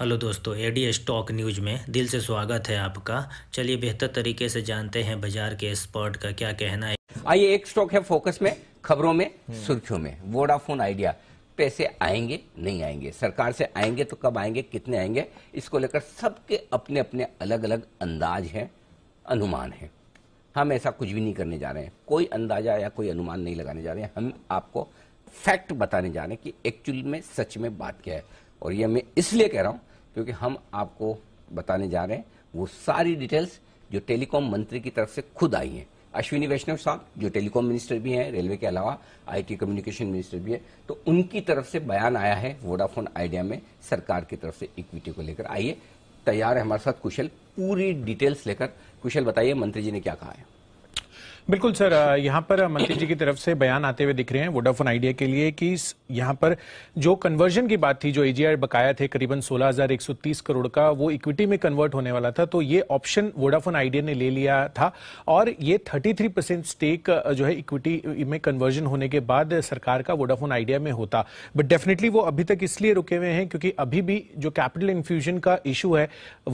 Hello दोस्तों AD stock news में दिल से स्वागत है आपका चलिए बेहतर तरीके से जानते हैं बाजार के एक्सपर्ट का क्या कहना है आइए एक स्टॉक है फोकस में खबरों में सुर्खियों में वोडाफोन आइडिया पैसे आएंगे नहीं आएंगे सरकार से आएंगे तो कब आएंगे कितने आएंगे इसको लेकर सबके अपने अपने अलग अलग अंदाज हैं अनुमान है हम ऐसा कुछ भी नहीं करने जा रहे हैं कोई अंदाजा या कोई अनुमान नहीं लगाने जा रहे हैं हम आपको फैक्ट बताने जा रहे हैं कि एक्चुअली में सच में बात क्या है और ये मैं इसलिए कह रहा हूँ क्योंकि हम आपको बताने जा रहे हैं वो सारी डिटेल्स जो टेलीकॉम मंत्री की तरफ से खुद आई हैं अश्विनी वैष्णव साहब जो टेलीकॉम मिनिस्टर भी हैं रेलवे के अलावा आईटी कम्युनिकेशन मिनिस्टर भी है तो उनकी तरफ से बयान आया है वोडाफोन आइडिया में सरकार की तरफ से इक्विटी को लेकर आइए तैयार है हमारे साथ कुशल पूरी डिटेल्स लेकर कुशल बताइए मंत्री जी ने क्या कहा है बिल्कुल सर यहाँ पर मंत्री जी की तरफ से बयान आते हुए दिख रहे हैं वोडाफोन आइडिया के लिए कि यहाँ पर जो कन्वर्जन की बात थी जो एजीआर बकाया थे करीबन 16,130 करोड़ का वो इक्विटी में कन्वर्ट होने वाला था तो ये ऑप्शन वोडाफोन आइडिया ने ले लिया था और ये 33 परसेंट स्टेक जो है इक्विटी में कन्वर्जन होने के बाद सरकार का वोडाफोन आइडिया में होता बट डेफिनेटली वो अभी तक इसलिए रुके हुए हैं क्योंकि अभी भी जो कैपिटल इन्फ्यूजन का इशू है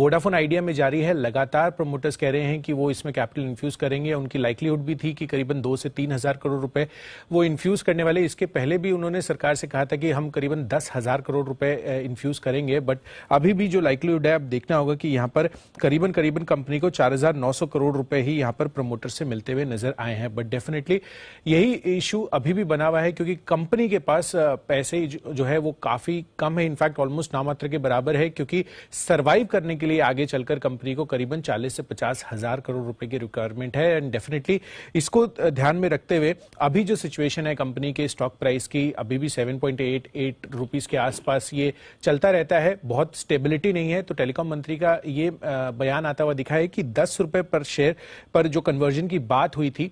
वोडाफोन आइडिया में जारी है लगातार प्रोमोटर्स कह रहे हैं कि वो इसमें कैपिटल इन्फ्यूज करेंगे उनकी लाइवलीहुड छूट भी थी कि करीबन दो से तीन हजार करोड़ रुपए वो इन्फ्यूज करने वाले इसके पहले भी उन्होंने सरकार से कहा था कि हम करीबन दस हजार करोड़ रुपए इन्फ्यूज करेंगे बट अभी भी जो लाइकलीहुड है आप देखना होगा कि यहां पर करीबन करीबन कंपनी को चार हजार नौ सौ करोड़ रुपए ही यहां पर प्रमोटर से मिलते हुए नजर आए हैं बट डेफिनेटली यही इश्यू अभी भी बना हुआ है क्योंकि कंपनी के पास पैसे जो है वो काफी कम है इनफैक्ट ऑलमोस्ट नामात्र के बराबर है क्योंकि सर्वाइव करने के लिए आगे चलकर कंपनी को करीबन चालीस से पचास हजार करोड़ रुपए की रिक्वायरमेंट है एंड डेफिनेटली इसको ध्यान में रखते हुए अभी जो सिचुएशन है कंपनी के स्टॉक प्राइस की अभी भी 7.88 रुपीज के आसपास ये चलता रहता है बहुत स्टेबिलिटी नहीं है तो टेलीकॉम मंत्री का ये बयान आता हुआ दिखा है कि दस रुपए पर शेयर पर जो कन्वर्जन की बात हुई थी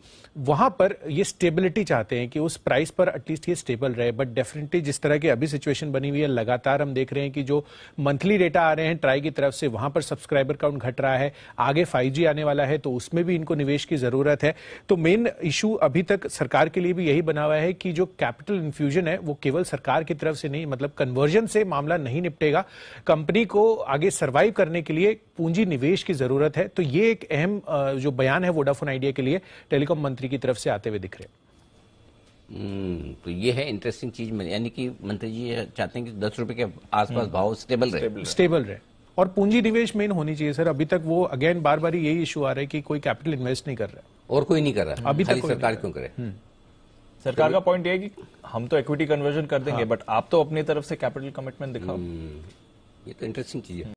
वहां पर ये स्टेबिलिटी चाहते हैं कि उस प्राइस पर एटलीस्ट ये स्टेबल रहे बट डेफिनेटली जिस तरह की अभी सिचुएशन बनी हुई है लगातार हम देख रहे हैं कि जो मंथली डेटा आ रहे हैं ट्राई की तरफ से वहां पर सब्सक्राइबर काउंट घट रहा है आगे फाइव आने वाला है तो उसमें भी इनको निवेश की जरूरत है तो मेन इशू अभी तक सरकार के लिए भी यही बना हुआ है कि जो कैपिटल इन्फ्यूजन है वो केवल सरकार की तरफ से नहीं मतलब कन्वर्जन से मामला नहीं निपटेगा कंपनी को आगे सर्वाइव करने के लिए पूंजी निवेश की जरूरत है तो ये एक अहम जो बयान है वोडाफोन आइडिया के लिए टेलीकॉम मंत्री की तरफ से आते हुए दिख रहे हैं हम्म, तो ये है इंटरेस्टिंग चीज यानी कि मंत्री जी चाहते हैं कि दस रुपए के आसपास हम्म। भाव स्टेबल रहे स्टेबल रहे और पूंजी निवेश मेन होनी चाहिए सर अभी तक वो अगेन बार बार यही इश्यू आ रहा है कि कोई कैपिटल इन्वेस्ट नहीं कर रहा है और कोई नहीं कर रहा अभी तक सरकार क्यों करे हम्म। सरकार का पॉइंट ये है कि हम तो इक्विटी कन्वर्जन कर देंगे बट हाँ। आप तो अपनी तरफ से कैपिटल कमिटमेंट दिखाओ हम्म। ये तो इंटरेस्टिंग चीज है